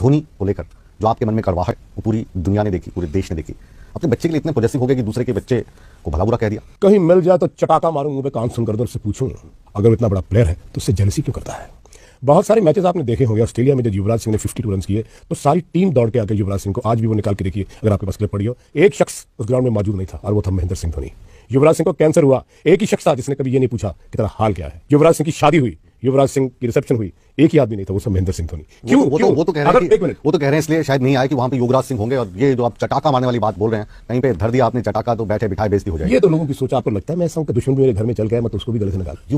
धोनी को लेकर जो आपके मन में करवाहट वो पूरी दुनिया ने देखी पूरे देश ने देखी अपने बच्चे के लिए इतने पोजेसिव हो गए कि दूसरे के बच्चे को भला बुरा कह दिया कहीं मिल जाए तो चटाका मारूंगा मैं कान सुनकर उससे पूछूं अगर इतना बड़ा प्लेयर है तो उससे जेलसी क्यों करता है बहुत सारे मैचेस आपने देखे होंगे ऑस्ट्रेलिया में जब युवराज सिंह ने 52 रन किए तो सारी टीम दौड़ के आकर युवराज सिंह को आज भी वो निकाल के देखिए अगर आपके पास क्लिप पड़ी हो एक शख्स उस ग्राउंड में मौजूद नहीं था और वो था महेंद्र सिंह धोनी युवराज सिंह को कैंसर हुआ एक ही शख्स था जिसने कभी ये नहीं पूछा कि तेरा हाल क्या है युवराज सिंह की शादी हुई युवराज सिंह की रिसेप्शन हुई एक ही आदमी नहीं था वो सब महेंद्र सिंह धोनी तो- क्यों वो तो वो तो कह रहे हैं एक वो तो कह रहे हैं इसलिए शायद नहीं आए कि वहां पे युवराज सिंह होंगे और ये जो आप चटाका मारने वाली बात बोल रहे हैं कहीं पे धर दिया आपने चटाका तो बैठे बिठाए बेजती हो जाए ये तो लोगों की सोच आपको लगता है मैं ऐसा हूं कि दुश्मन भी मेरे घर में चल गया तो उसको भी गलत निकाल